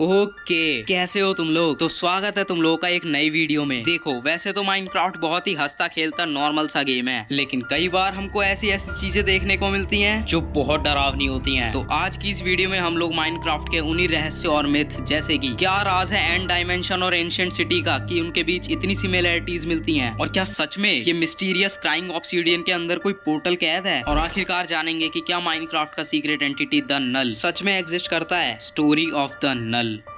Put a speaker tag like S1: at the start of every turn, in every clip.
S1: okay कैसे हो तुम लोग तो स्वागत है तुम लोगों का एक नई वीडियो में देखो वैसे तो माइनक्राफ्ट बहुत ही हंसता खेलता नॉर्मल सा गेम है लेकिन कई बार हमको ऐसी ऐसी चीजें देखने को मिलती हैं जो बहुत डरावनी होती हैं तो आज की इस वीडियो में हम लोग माइनक्राफ्ट के उन्हीं रहस्य और मिथ जैसे की क्या राज है एंड डायमेंशन और एंशियंट सिटी का की उनके बीच इतनी सिमिलैरिटीज मिलती है और क्या सच में ये मिस्टीरियस क्राइंग ऑप्सीडियन के अंदर कोई पोर्टल कैद है और आखिरकार जानेंगे की क्या माइनक्राफ्ट का सीक्रेट एंटिटी द नल सच में एग्जिस्ट करता है story of the null final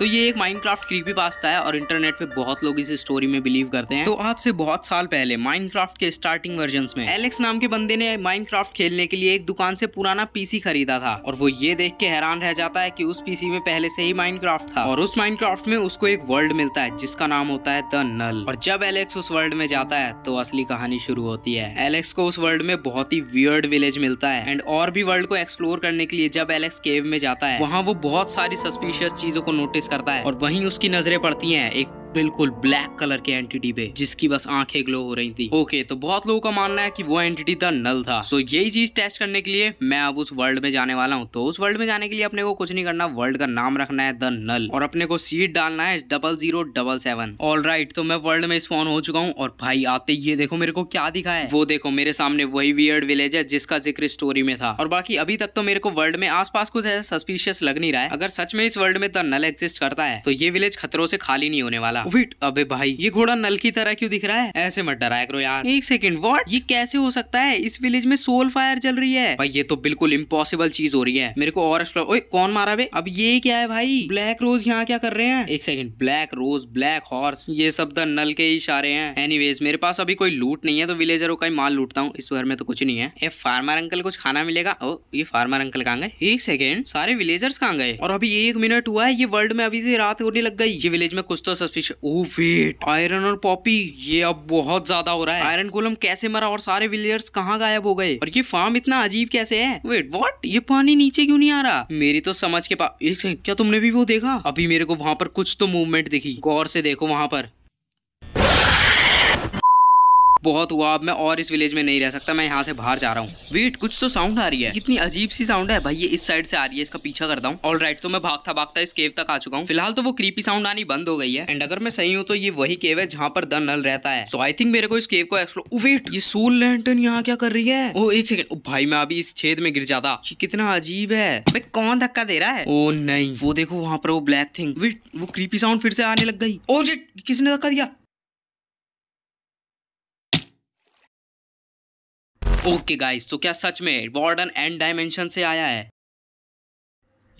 S1: तो ये एक माइनक्राफ्ट क्रीपी पास्ता है और इंटरनेट पे बहुत लोग इस स्टोरी में बिलीव करते हैं तो आज से बहुत साल पहले माइनक्राफ्ट के स्टार्टिंग वर्जन में एलेक्स नाम के बंदे ने माइनक्राफ्ट खेलने के लिए एक दुकान से पुराना पीसी खरीदा था और वो ये देख के हैरान रह जाता है की उस पीसी में पहले से ही माइनक्राफ्ट था और उस माइनक्राफ्ट में उसको एक वर्ल्ड मिलता है जिसका नाम होता है द नल और जब एलेक्स उस वर्ल्ड में जाता है तो असली कहानी शुरू होती है एलेक्स को उस वर्ल्ड में बहुत ही वियर्ड विलेज मिलता है एंड और भी वर्ल्ड को एक्सप्लोर करने के लिए जब एलेक्स केव में जाता है वहाँ वो बहुत सारी सस्पिशियस चीजों को नोटिस करता है और वहीं उसकी नजरें पड़ती हैं एक बिल्कुल ब्लैक कलर के एंटिटी पे जिसकी बस आंखें ग्लो हो रही थी ओके तो बहुत लोगों का मानना है कि वो एंटिटी द नल था सो यही चीज टेस्ट करने के लिए मैं अब उस वर्ल्ड में जाने वाला हूँ तो उस वर्ल्ड में जाने के लिए अपने को कुछ नहीं करना वर्ल्ड का नाम रखना है द नल और अपने को सीट डालना है double zero double seven all right तो मैं वर्ल्ड में स्पॉन हो चुका हूँ और भाई आते ये देखो मेरे को क्या दिखा है वो देखो मेरे सामने वही वियर्ड विलेज है जिसका जिक्र स्टोरी में था और बाकी अभी तक तो मेरे को वर्ल्ड में आसपास कुछ ऐसा सस्पिशियस लग नहीं रहा है अगर सच में इस वर्ल्ड में द नल एग्जिस्ट करता है तो ये विलेज खतरों से खाली नहीं होने वाला बोला वेट अबे भाई ये घोड़ा नल की तरह क्यों दिख रहा है ऐसे मत डराया करो यार एक सेकंड व्हाट ये कैसे हो सकता है इस विलेज में सोल फायर चल रही है भाई ये तो बिल्कुल इम्पोसिबल चीज हो रही है मेरे को और एक्सप्लोर ओए कौन मारा बे अब ये क्या है भाई ब्लैक रोज यहाँ क्या कर रहे हैं एक second black rose black horse ये सब द तो नल के इशारे हैं एनी मेरे पास अभी कोई लूट नहीं है तो विलेजरों का ही माल लूटता हूँ इस घर में तो कुछ नहीं है ये फार्मर अंकल कुछ खाना मिलेगा ओ ये फार्मर अंकल कहाँ गए एक सेकेंड सारे विलेजर्स कहाँ गए और अभी एक मिनट हुआ है ये वर्ल्ड में अभी से रात होने लग गई ये विलेज में कुछ तो सस्पिशन इंच वेट आयरन और पॉपी ये अब बहुत ज्यादा हो रहा है आयरन गोलम कैसे मरा और सारे विलियर्स कहाँ गायब हो गए और ये फार्म इतना अजीब कैसे है वेट वॉट ये पानी नीचे क्यों नहीं आ रहा मेरी तो समझ के पास क्या तुमने भी वो देखा अभी मेरे को वहाँ पर कुछ तो मूवमेंट दिखी गौर से देखो वहाँ पर बहुत हुआ अब मैं और इस विलेज में नहीं रह सकता मैं यहाँ से बाहर जा रहा हूँ वेट कुछ तो साउंड आ रही है कितनी अजीब सी साउंड है भाई ये इस साइड से आ रही है इसका पीछा करता हूँ ऑल राइट तो मैं भागता भागता इस केव तक आ चुका हूँ फिलहाल तो वो क्रीपी साउंड आनी बंद हो गई है एंड अगर मैं सही हूँ तो ये वही केव है जहाँ पर द नल रहता है सो आई थिंक मेरे को इस केव को एक्सप्लोर वेट ये सोल लैंटन यहाँ क्या कर रही है ओ एक सेकंड भाई मैं अभी इस छेद में गिर जाता कितना अजीब है कौन धक्का दे रहा है ओ नहीं वो देखो वहाँ पर वो ब्लैक थिंग वो क्रीपी साउंड फिर से आने लग गई ओ जेट किसने धक्का दिया ओके गाइस तो क्या सच में वार्डन एंड डायमेंशन से आया है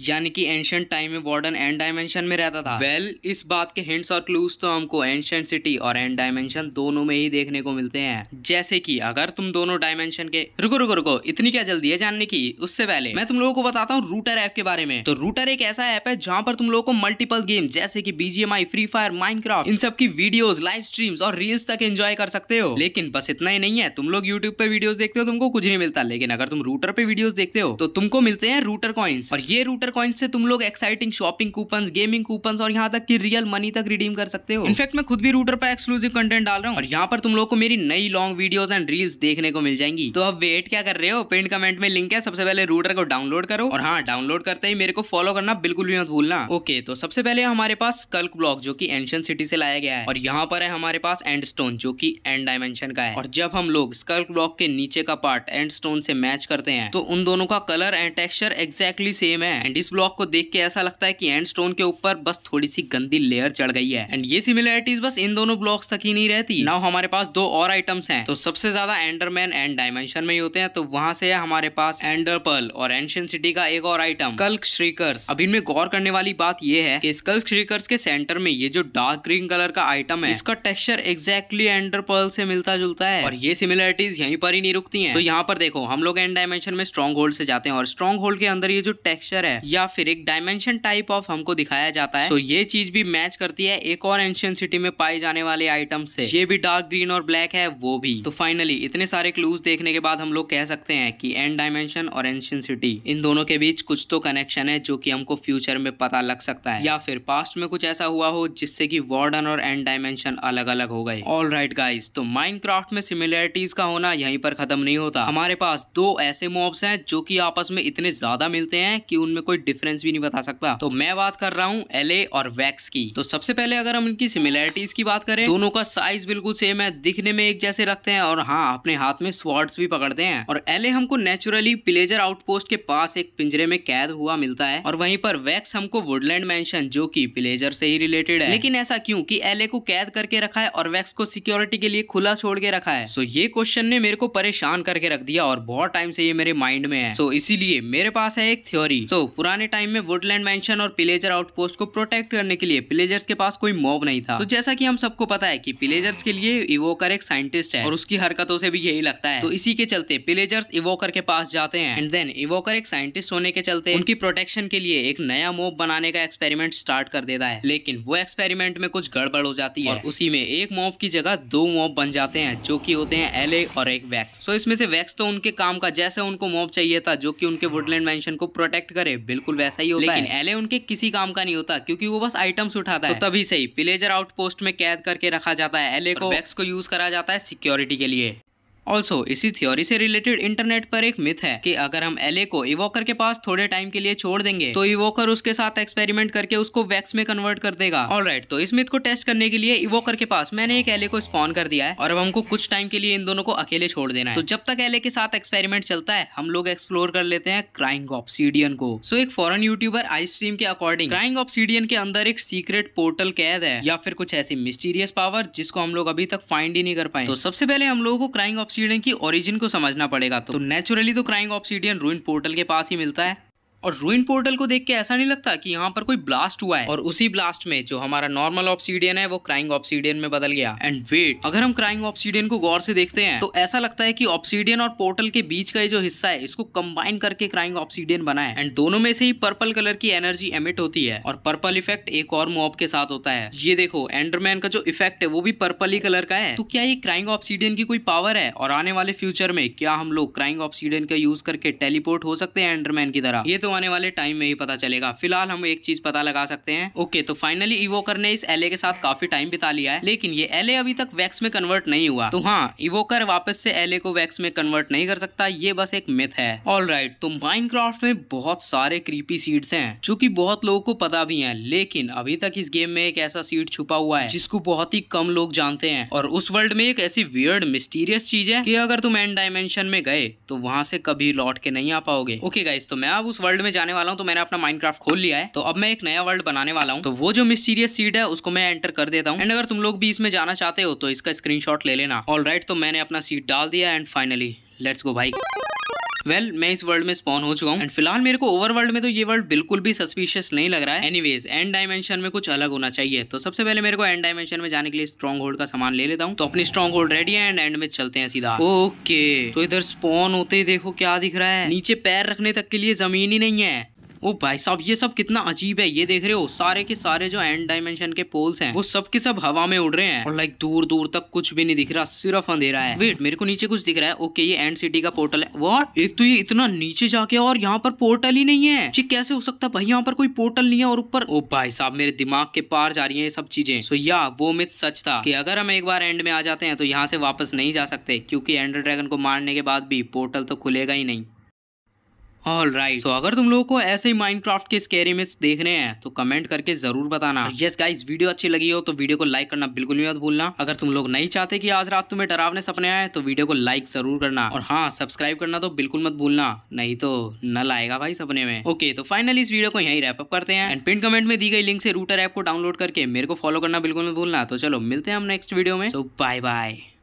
S1: यानी कि एंशियंट टाइम में वार्डन एंड डायमेंशन में रहता था वेल well, इस बात के हिंट्स और क्लूज तो हमको एंशियंट सिटी और एंड डायमेंशन दोनों में ही देखने को मिलते हैं जैसे कि अगर तुम दोनों डायमेंशन के रुको रुको रुको इतनी क्या जल्दी है जानने की उससे पहले मैं तुम लोगों को बताता हूँ रूटर ऐप के बारे में तो रूटर एक ऐसा ऐप है जहाँ पर तुम लोगों को मल्टीपल गेम जैसे की बीजीएमआई फ्री फायर माइंड इन सब की वीडियो लाइव स्ट्रीम और रील्स तक एंजॉय कर सकते हो लेकिन बस इतना ही नहीं है तुम लोग यूट्यूब पे वीडियो देखते हो तुमको कुछ नहीं मिलता लेकिन अगर तुम रूटर पे वीडियो देखते हो तो तुमको मिलते हैं रूटर कॉइन्स और ये रूटर टेंडर कॉइन से तुम लोग exciting shopping coupon gaming coupon और यहाँ तक की रियल मनी तक रिडीम कर सकते हो इनफेक्ट मैं खुद भी रूटर पर एक्सक्लूसिव कंटेंट डाल रहा हूँ और यहाँ पर तुम लोग को मेरी नई लॉन्ग वीडियो एंड रील्स देखने को मिल जाएंगी तो अब वेट क्या कर रहे हो पेंट कमेंट में लिंक है सबसे पहले रूटर को डाउनलोड करो और हाँ डाउनलोड करते ही मेरे को फॉलो करना बिल्कुल भी मत भूलना ओके तो सबसे पहले हमारे पास स्कल्क ब्लॉक जो की एंशियन सिटी से लाया गया है और यहाँ पर है हमारे पास एंड स्टोन जो की एंड डायमेंशन का है और जब हम लोग स्कल्क ब्लॉक के नीचे का पार्ट एंड स्टोन से मैच करते हैं तो उन दोनों का colour and texture exactly same है एंड इस ब्लॉक को देख के ऐसा लगता है कि एंड स्टोन के ऊपर बस थोड़ी सी गंदी लेयर चढ़ गई है एंड ये सिमिलैरिटीज बस इन दोनों ब्लॉक्स तक ही नहीं रहती नाउ हमारे पास दो और आइटम्स हैं तो सबसे ज्यादा एंडरमैन एंड डायमेंशन में ही होते हैं तो वहां से है हमारे पास एंडरपल और एंशियन सिटी का एक और आइटम कल्क श्रीकर्स अब इनमें गौर करने वाली बात यह है कि स्कल्क श्रीकर्स के सेंटर में ये जो डार्क ग्रीन कलर का आइटम है इसका टेक्सचर एग्जैक्टली एंडरपल से मिलता जुलता है और ये सिमिलरिटीज यहीं पर ही नहीं रुकती है तो यहाँ पर देखो हम लोग एंड डायमेंशन में स्ट्रॉन्ग होल्ड से जाते हैं और स्ट्रॉन्ग होल्ड के अंदर ये जो टेक्सचर है या फिर एक डायमेंशन टाइप ऑफ हमको दिखाया जाता है तो so, ये चीज भी मैच करती है एक और एंशियन सिटी में पाए जाने वाले आइटम से ये भी डार्क ग्रीन और ब्लैक है वो भी तो फाइनली इतने सारे क्लूज देखने के बाद हम लोग कह सकते हैं कि एंड डायमेंशन और एंशियन सिटी इन दोनों के बीच कुछ तो कनेक्शन है जो की हमको फ्यूचर में पता लग सकता है या फिर पास्ट में कुछ ऐसा हुआ हो जिससे की वार्डन और एंड डायमेंशन अलग अलग हो गए ऑल राइट गाइज तो माइंड में सिमिलरिटीज का होना यहीं पर खत्म नहीं होता हमारे पास दो ऐसे मॉब्स हैं जो कि आपस में इतने ज्यादा मिलते हैं कि उनमें कोई डिफरेंस भी नहीं बता सकता तो मैं बात कर रहा हूँ एल और वैक्स की तो सबसे पहले अगर हम इनकी सिमिलैरिटीज की बात करें दोनों का साइज बिल्कुल सेम है दिखने में एक जैसे रखते हैं और हाँ अपने हाथ में स्वॉर्ड्स भी पकड़ते हैं और एल हमको नेचुरली प्लेजर आउटपोस्ट के पास एक पिंजरे में कैद हुआ मिलता है और वहीं पर वैक्स हमको वुडलैंड मैंशन जो की प्लेजर से ही रिलेटेड है लेकिन ऐसा क्यूँ की एल को कैद करके रखा है और वैक्स को सिक्योरिटी के लिए खुला छोड़ के रखा है सो ये क्वेश्चन ने मेरे को परेशान करके रख दिया और बहुत टाइम से ये मेरे माइंड में है सो इसीलिए मेरे पास है एक थ्योरी सो पुराने टाइम में वुडलैंड मैंशन और पिलेजर आउटपोस्ट को प्रोटेक्ट करने के लिए पिलेजर्स के पास कोई मॉब नहीं था तो जैसा की हम सबको पता है की पिलेजर्स के लिए इवोकर एक साइंटिस्ट है और उसकी हरकतों से भी यही लगता है तो इसी के चलते पिलेजर्स इवोकर के पास जाते हैं एंड देन इवोकर एक साइंटिस्ट होने के चलते उनकी प्रोटेक्शन के लिए एक नया मोब बनाने का एक्सपेरिमेंट स्टार्ट कर देता है लेकिन वो एक्सपेरिमेंट में कुछ गड़बड़ हो जाती है और उसी में एक मोब की जगह दो मोब बन जाते हैं जो की होते हैं एले और एक वैक्स तो इसमें से वैक्स तो उनके काम का जैसे उनको मोब चाहिए था जो की उनके वुडलैंड मैंशन को प्रोटेक्ट करे बिल्कुल वैसा ही होता लेकिन है एले उनके किसी काम का नहीं होता क्योंकि वो बस आइटम्स उठाता तो है तो तभी ही प्लेजर आउटपोस्ट में कैद करके रखा जाता है एले को बैक्स को यूज करा जाता है सिक्योरिटी के लिए ऑल्सो इसी थ्योरी से रिलेटेड इंटरनेट पर एक मिथ है कि अगर हम एले को इवोकर के पास थोड़े टाइम के लिए छोड़ देंगे तो इवोकर उसके साथ एक्सपेरिमेंट करके उसको वैक्स में कन्वर्ट कर देगा ऑल right, तो इस मिथ को टेस्ट करने के लिए इवोकर के पास मैंने एक एले को स्पॉन कर दिया है और अब हमको कुछ टाइम के लिए इन दोनों को अकेले छोड़ देना है तो जब तक एले के साथ एक्सपेरिमेंट चलता है हम लोग एक्सप्लोर कर लेते हैं क्राइंग ऑप्सीडियन को सो एक फॉरन यूट्यूबर आइस स्ट्रीम के अकॉर्डिंग क्राइंग ऑप्सीडियन के अंदर एक सीक्रेट पोर्टल कैद है या फिर कुछ ऐसी मिस्टीरियस पावर जिसको हम लोग अभी तक फाइंड ही नहीं कर पाए तो सबसे पहले हम लोगों को क्राइंग ऑप्शन ऑप्सीडियन की ओरिजिन को समझना पड़ेगा तो नेचुरली तो क्राइंग ऑप्सीडियन रूइन पोर्टल के पास ही मिलता है और रूइन पोर्टल को देख के ऐसा नहीं लगता कि यहाँ पर कोई ब्लास्ट हुआ है और उसी ब्लास्ट में जो हमारा नॉर्मल ऑप्सीडियन है वो क्राइंग ऑप्सीडियन में बदल गया एंड वेट अगर हम क्राइंग ऑप्सीडियन को गौर से देखते हैं तो ऐसा लगता है कि ऑप्सीडियन और पोर्टल के बीच का जो हिस्सा है इसको कंबाइन करके क्राइंग ऑप्सीडियन बना है एंड दोनों में से ही पर्पल कलर की एनर्जी एमिट होती है और पर्पल इफेक्ट एक और मोब के साथ होता है ये देखो एंडरमैन का जो इफेक्ट है वो भी पर्पल ही कलर का है तो क्या ये क्राइंग ऑप्सीडियन की कोई पावर है और आने वाले फ्यूचर में क्या हम लोग क्राइंग ऑप्सीडियन का यूज करके टेलीपोर्ट हो सकते हैं एंडरमैन की तरह ये तो आने वाले टाइम में ही पता चलेगा फिलहाल हम एक चीज पता लगा सकते हैं ओके तो फाइनली इवोकर ने इस एले के साथ काफी टाइम बिता लिया है लेकिन ये एले अभी तक वैक्स में कन्वर्ट नहीं हुआ तो हाँ इवोकर वापस से एले को वैक्स में कन्वर्ट नहीं कर सकता ये बस एक मिथ है ऑल राइट तो माइनक्राफ्ट में बहुत सारे क्रीपी सीड्स हैं जो कि बहुत लोगों को पता भी है लेकिन अभी तक इस गेम में एक ऐसा सीड छुपा हुआ है जिसको बहुत ही कम लोग जानते हैं और उस वर्ल्ड में एक ऐसी वियर्ड मिस्टीरियस चीज है की अगर तुम एंड डायमेंशन में गए तो वहाँ से कभी लौट के नहीं आ पाओगे ओके गाइस तो मैं अब उस वर्ल्ड वर्ल्ड में जाने वाला हूँ तो मैंने अपना माइनक्राफ्ट खोल लिया है तो अब मैं एक नया वर्ल्ड बनाने वाला हूँ तो वो जो मिस्टीरियस सीड है उसको मैं एंटर कर देता हूँ एंड अगर तुम लोग भी इसमें जाना चाहते हो तो इसका स्क्रीन ले लेना ऑल तो मैंने अपना सीट डाल दिया एंड फाइनली लेट्स गो भाई वेल well, मैं इस वर्ल्ड में स्पॉन हो चुका हूँ एंड फिलहाल मेरे को ओवर वर्ल्ड में तो ये वर्ल्ड बिल्कुल भी सस्पिशियस नहीं लग रहा है एनीवेज एंड डायमेंशन में कुछ अलग होना चाहिए तो सबसे पहले मेरे को एंड डायमेंशन में जाने के लिए स्ट्रॉन्ग होल्ड का सामान ले लेता हूँ तो अपनी स्ट्रॉन्ग होल्ड रेडी है एंड एंड में चलते हैं सीधा ओके तो इधर स्पॉन होते ही देखो क्या दिख रहा है नीचे पैर रखने तक के लिए जमीन ही नहीं है ओ भाई साहब ये सब कितना अजीब है ये देख रहे हो सारे के सारे जो एंड डायमेंशन के पोल्स हैं वो सब के सब हवा में उड़ रहे हैं और लाइक दूर दूर तक कुछ भी नहीं दिख रहा सिर्फ अंधेरा है वेट मेरे को नीचे कुछ दिख रहा है ओके ये एंड सिटी का पोर्टल है वॉट एक तो ये इतना नीचे जाके और यहाँ पर पोर्टल ही नहीं है ये कैसे हो सकता भाई यहाँ पर कोई पोर्टल नहीं है और ऊपर ओ भाई साहब मेरे दिमाग के पार जा रही है ये सब चीजें सो या वो मिथ सच था की अगर हम एक बार एंड में आ जाते हैं तो यहाँ से वापस नहीं जा सकते क्यूँकी एंडर ड्रैगन को मारने के बाद भी पोर्टल तो खुलेगा ही नहीं ऑल राइट तो अगर तुम लोगों को ऐसे ही माइनक्राफ्ट के स्केरी में देख रहे हैं तो कमेंट करके जरूर बताना यस गाइस वीडियो अच्छी लगी हो तो वीडियो को लाइक करना बिल्कुल भी मत भूलना अगर तुम लोग नहीं चाहते कि आज रात तुम्हें डरावने सपने आए तो वीडियो को लाइक जरूर करना और हाँ सब्सक्राइब करना तो बिल्कुल मत भूलना नहीं तो न लाएगा भाई सपने में ओके तो फाइनली इस वीडियो को यही रैपअप करते हैं एंड पिन कमेंट में दी गई लिंक से रूटर ऐप को डाउनलोड करके मेरे को फॉलो करना बिल्कुल मत भूलना तो चलो मिलते हैं हम नेक्स्ट वीडियो में बाय बाय